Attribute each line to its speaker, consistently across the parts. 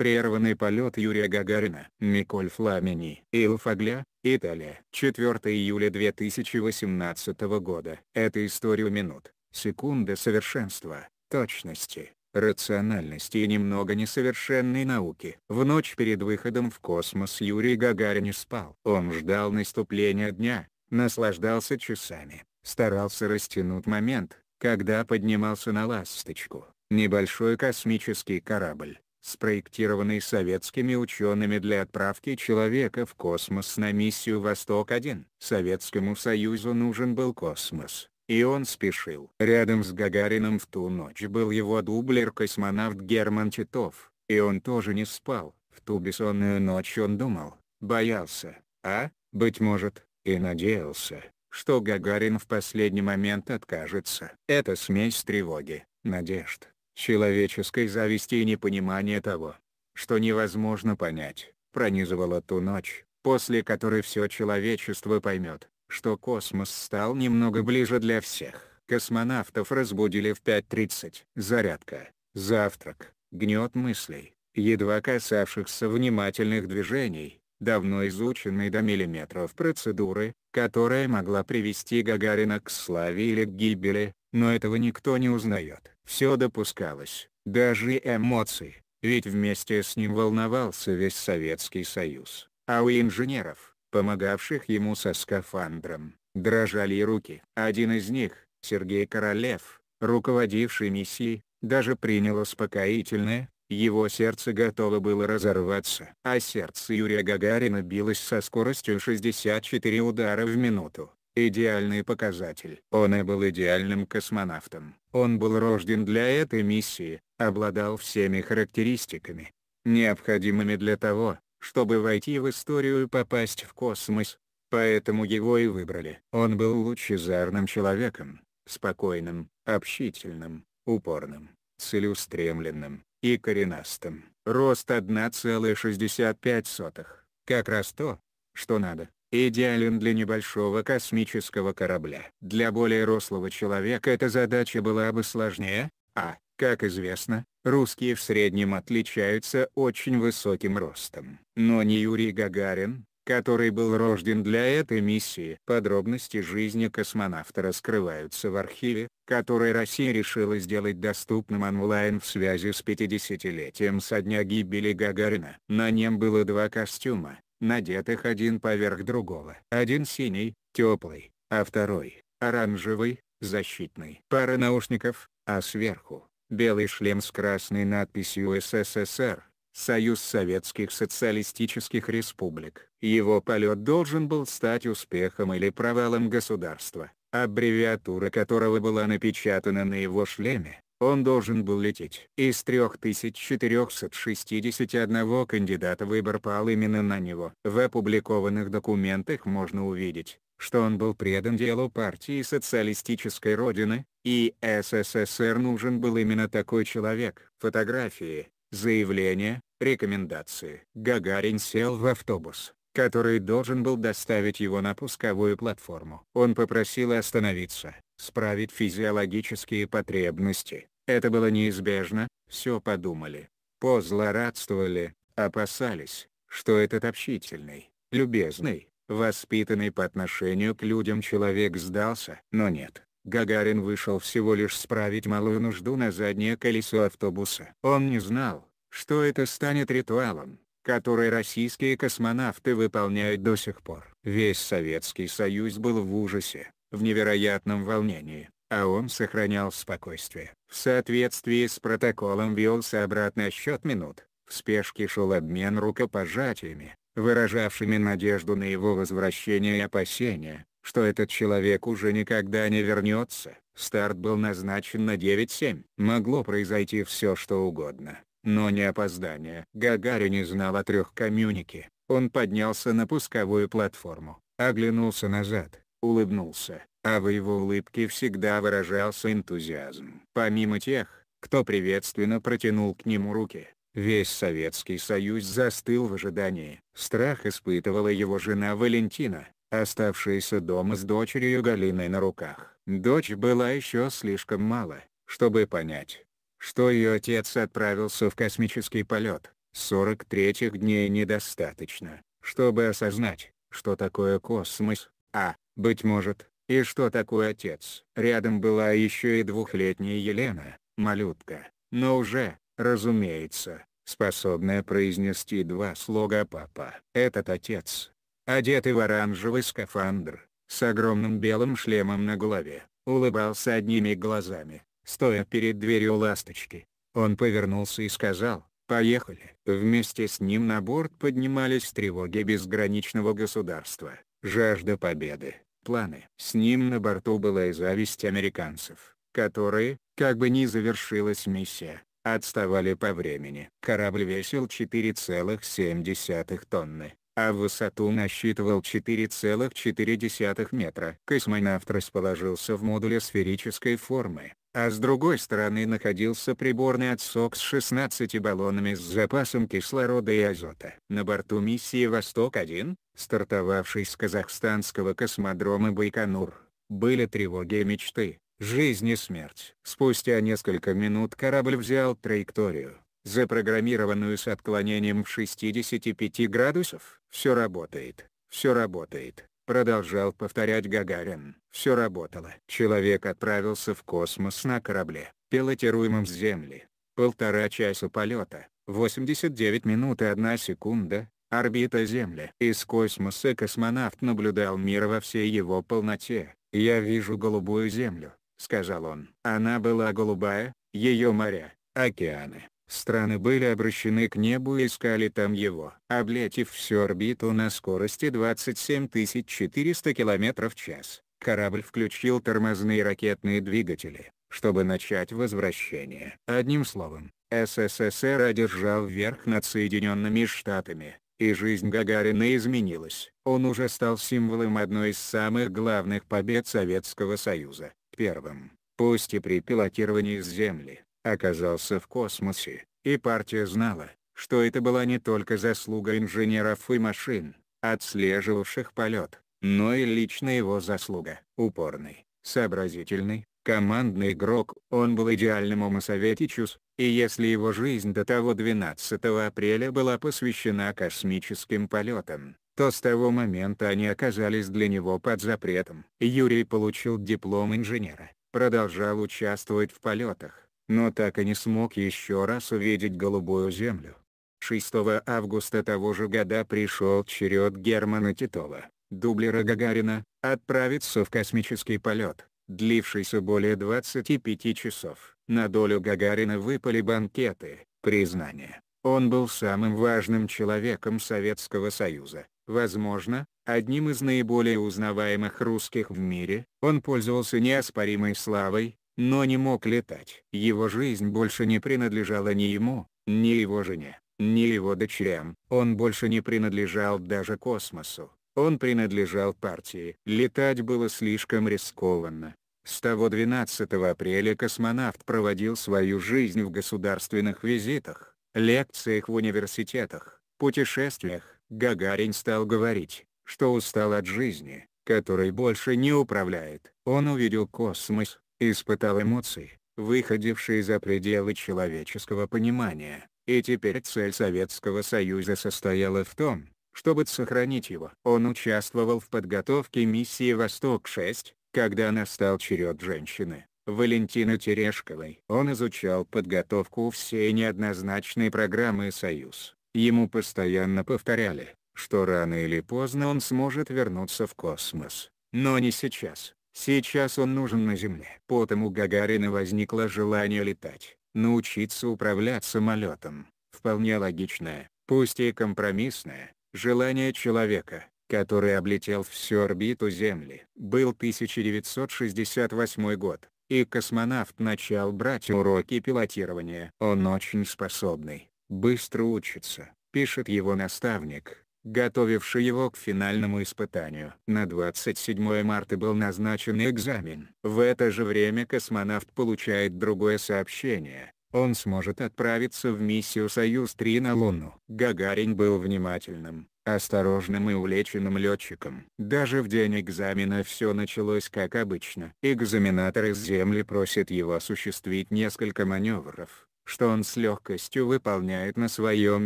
Speaker 1: Прерванный полет Юрия Гагарина. Миколь Фламени, Илфагля, Италия. 4 июля 2018 года. Это история минут, секунды совершенства, точности, рациональности и немного несовершенной науки. В ночь перед выходом в космос Юрий Гагарин не спал. Он ждал наступления дня, наслаждался часами, старался растянуть момент, когда поднимался на «Ласточку», небольшой космический корабль, спроектированный советскими учеными для отправки человека в космос на миссию «Восток-1». Советскому Союзу нужен был космос, и он спешил. Рядом с Гагарином в ту ночь был его дублер-космонавт Герман Титов, и он тоже не спал. В ту бессонную ночь он думал, боялся, а, быть может, и надеялся, что Гагарин в последний момент откажется. Это смесь тревоги, надежд, человеческой зависти и непонимания того, что невозможно понять, пронизывала ту ночь, после которой все человечество поймет, что космос стал немного ближе для всех. Космонавтов разбудили в 5.30. Зарядка, завтрак, гнет мыслей, едва касавшихся внимательных движений, давно изученной до миллиметров процедуры, которая могла привести Гагарина к славе или к гибели, но этого никто не узнает. Все допускалось, даже эмоции, ведь вместе с ним волновался весь Советский Союз, а у инженеров, помогавших ему со скафандром, дрожали руки. Один из них, Сергей Королев, руководивший миссией, даже принял успокоительное, его сердце готово было разорваться. А сердце Юрия Гагарина билось со скоростью 64 удара в минуту. Идеальный показатель. Он и был идеальным космонавтом. Он был рожден для этой миссии, обладал всеми характеристиками, необходимыми для того, чтобы войти в историю и попасть в космос. Поэтому его и выбрали. Он был лучезарным человеком, спокойным, общительным, упорным, целеустремленным и коренастым. Рост 1,65. Как раз то, что надо идеален для небольшого космического корабля. Для более рослого человека эта задача была бы сложнее, а, как известно, русские в среднем отличаются очень высоким ростом. Но не Юрий Гагарин, который был рожден для этой миссии. Подробности жизни космонавта раскрываются в архиве, который Россия решила сделать доступным онлайн в связи с 50-летием со дня гибели Гагарина. На нем было два костюма, надетых один поверх другого. Один синий, теплый, а второй — оранжевый, защитный. Пара наушников, а сверху — белый шлем с красной надписью «СССР», «Союз Советских Социалистических Республик». Его полет должен был стать успехом или провалом государства, аббревиатура которого была напечатана на его шлеме. Он должен был лететь. Из 3461 кандидата выбор пал именно на него. В опубликованных документах можно увидеть, что он был предан делу партии социалистической родины, и СССР нужен был именно такой человек. Фотографии, заявления, рекомендации. Гагарин сел в автобус который должен был доставить его на пусковую платформу. Он попросил остановиться справить физиологические потребности. Это было неизбежно, все подумали, позлорадствовали, опасались, что этот общительный, любезный, воспитанный по отношению к людям человек сдался. Но нет, Гагарин вышел всего лишь справить малую нужду на заднее колесо автобуса. Он не знал, что это станет ритуалом, который российские космонавты выполняют до сих пор. Весь Советский Союз был в ужасе в невероятном волнении, а он сохранял спокойствие. В соответствии с протоколом велся обратный счет минут, в спешке шел обмен рукопожатиями, выражавшими надежду на его возвращение и опасения, что этот человек уже никогда не вернется. Старт был назначен на 9-7. Могло произойти все что угодно, но не опоздание. Гагарин не знал о трех коммюнике. Он поднялся на пусковую платформу, оглянулся назад улыбнулся, а в его улыбке всегда выражался энтузиазм. Помимо тех, кто приветственно протянул к нему руки, Весь Советский Союз застыл в ожидании. Страх испытывала его жена Валентина, оставшаяся дома с дочерью Галиной на руках. Дочь была еще слишком мала, чтобы понять, что ее отец отправился в космический полет. 43 дней недостаточно, чтобы осознать, что такое космос, а быть может, и что такое отец? Рядом была еще и двухлетняя Елена, малютка, но уже, разумеется, способная произнести два слога «папа». Этот отец, одетый в оранжевый скафандр, с огромным белым шлемом на голове, улыбался одними глазами, стоя перед дверью ласточки. Он повернулся и сказал, «Поехали». Вместе с ним на борт поднимались тревоги безграничного государства, жажда победы, планы. С ним на борту была и зависть американцев, которые, как бы ни завершилась миссия, отставали по времени. Корабль весил 4,7 тонны, а в высоту насчитывал 4,4 метра. Космонавт расположился в модуле сферической формы, а с другой стороны находился приборный отсек с 16 баллонами с запасом кислорода и азота. На борту миссии «Восток-1», стартовавшей с казахстанского космодрома Байконур, были тревоги и мечты, жизнь и смерть. Спустя несколько минут корабль взял траекторию, запрограммированную с отклонением в 65 градусов. Все работает, все работает. Продолжал повторять Гагарин. Все работало. Человек отправился в космос на корабле, пилотируемом с Земли. Полтора часа полета, 89 минут и 1 секунда, орбита Земли. Из космоса космонавт наблюдал мир во всей его полноте. «Я вижу голубую Землю», — сказал он. Она была голубая, ее моря, океаны, Страны были обращены к небу и искали там его. Облетев всю орбиту на скорости 27 400 км в час, корабль включил тормозные ракетные двигатели, чтобы начать возвращение. Одним словом, СССР одержал верх над Соединенными Штатами, и жизнь Гагарина изменилась. Он уже стал символом одной из самых главных побед Советского Союза, первым, пусть и при пилотировании с Земли оказался в космосе, и партия знала, что это была не только заслуга инженеров и машин, отслеживавших полет, но и лично его заслуга. Упорный, сообразительный, командный игрок, он был идеальным умосоветичус, и если его жизнь до того 12 апреля была посвящена космическим полетам, то с того момента они оказались для него под запретом. Юрий получил диплом инженера, продолжал участвовать в полетах, но так и не смог еще раз увидеть голубую землю. 6 августа того же года пришел черед Германа Титова, дублера Гагарина, отправиться в космический полет, длившийся более 25 часов. На долю Гагарина выпали банкеты, признания. Он был самым важным человеком Советского Союза, возможно, одним из наиболее узнаваемых русских в мире, он пользовался неоспоримой славой, но не мог летать. Его жизнь больше не принадлежала ни ему, ни его жене, ни его дочерям. Он больше не принадлежал даже космосу. Он принадлежал партии. Летать было слишком рискованно. С того 12 апреля космонавт проводил свою жизнь в государственных визитах, лекциях в университетах, путешествиях. Гагарин стал говорить, что устал от жизни, которой больше не управляет. Он увидел космос, испытал эмоции, выходившие за пределы человеческого понимания, и теперь цель Советского Союза состояла в том, чтобы сохранить его. Он участвовал в подготовке миссии «Восток-6», когда настал черед женщины, Валентины Терешковой. Он изучал подготовку всей неоднозначной программы «Союз». Ему постоянно повторяли, что рано или поздно он сможет вернуться в космос, но не сейчас. Сейчас он нужен на Земле. Потом у Гагарина возникло желание летать, научиться управлять самолетом. Вполне логичное, пусть и компромиссное, желание человека, который облетел всю орбиту Земли. Был 1968 год, и космонавт начал брать уроки пилотирования. Он очень способный, быстро учится, пишет его наставник готовивший его к финальному испытанию. На 27 марта был назначен экзамен. В это же время космонавт получает другое сообщение. Он сможет отправиться в миссию «Союз-3» на Луну. Гагарин был внимательным, осторожным и увлеченным летчиком. Даже в день экзамена все началось как обычно. Экзаменатор из Земли просит его осуществить несколько маневров, что он с легкостью выполняет на своем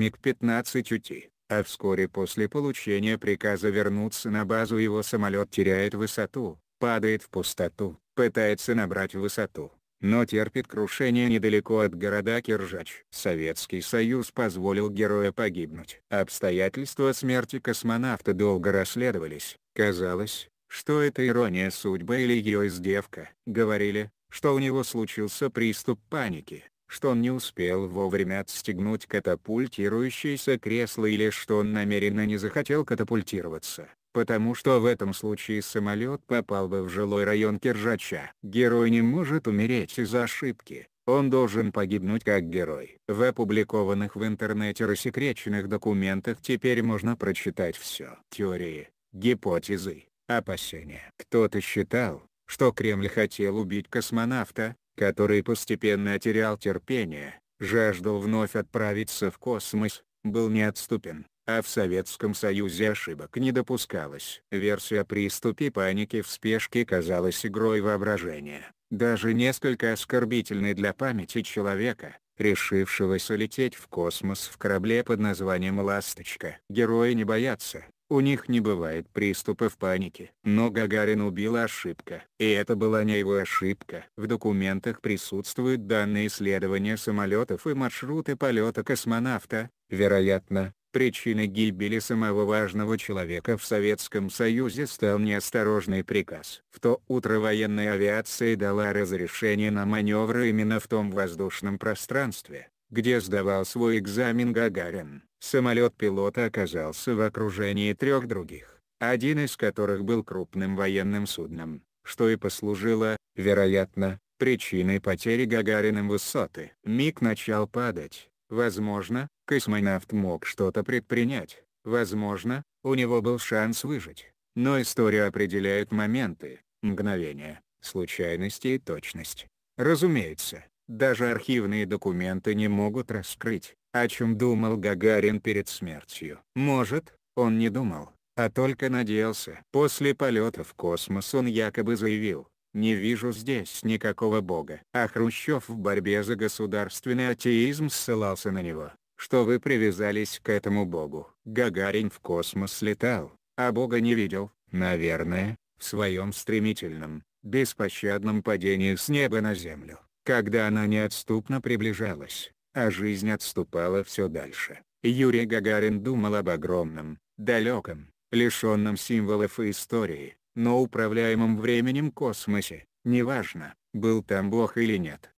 Speaker 1: МиГ-15 УТИ а вскоре после получения приказа вернуться на базу его самолет теряет высоту, падает в пустоту, пытается набрать высоту, но терпит крушение недалеко от города Киржач. Советский Союз позволил героя погибнуть. Обстоятельства смерти космонавта долго расследовались, казалось, что это ирония судьбы или ее издевка. Говорили, что у него случился приступ паники что он не успел вовремя отстегнуть катапультирующееся кресло или что он намеренно не захотел катапультироваться, потому что в этом случае самолет попал бы в жилой район Киржача. Герой не может умереть из-за ошибки, он должен погибнуть как герой. В опубликованных в интернете рассекреченных документах теперь можно прочитать все. Теории, гипотезы, опасения. Кто-то считал, что Кремль хотел убить космонавта, который постепенно терял терпение, жаждал вновь отправиться в космос, был неотступен, а в Советском Союзе ошибок не допускалось. Версия о приступе паники в спешке казалась игрой воображения, даже несколько оскорбительной для памяти человека, решившегося лететь в космос в корабле под названием «Ласточка». Герои не боятся, у них не бывает приступов паники. Но Гагарин убил ошибка. И это была не его ошибка. В документах присутствуют данные исследования самолетов и маршруты полета космонавта. Вероятно, причиной гибели самого важного человека в Советском Союзе стал неосторожный приказ. В то утро военная авиация дала разрешение на маневры именно в том воздушном пространстве, где сдавал свой экзамен Гагарин. Самолет пилота оказался в окружении трех других, один из которых был крупным военным судном, что и послужило, вероятно, причиной потери Гагариным высоты. Миг начал падать, возможно, космонавт мог что-то предпринять, возможно, у него был шанс выжить, но история определяет моменты, мгновения, случайности и точность. Разумеется, даже архивные документы не могут раскрыть, о чем думал Гагарин перед смертью. Может, он не думал, а только надеялся. После полета в космос он якобы заявил, «Не вижу здесь никакого бога». А Хрущев в борьбе за государственный атеизм ссылался на него, что вы привязались к этому богу. Гагарин в космос летал, а бога не видел, наверное, в своем стремительном, беспощадном падении с неба на землю, когда она неотступно приближалась а жизнь отступала все дальше. Юрий Гагарин думал об огромном, далеком, лишенном символов и истории, но управляемом временем космосе, неважно, был там Бог или нет.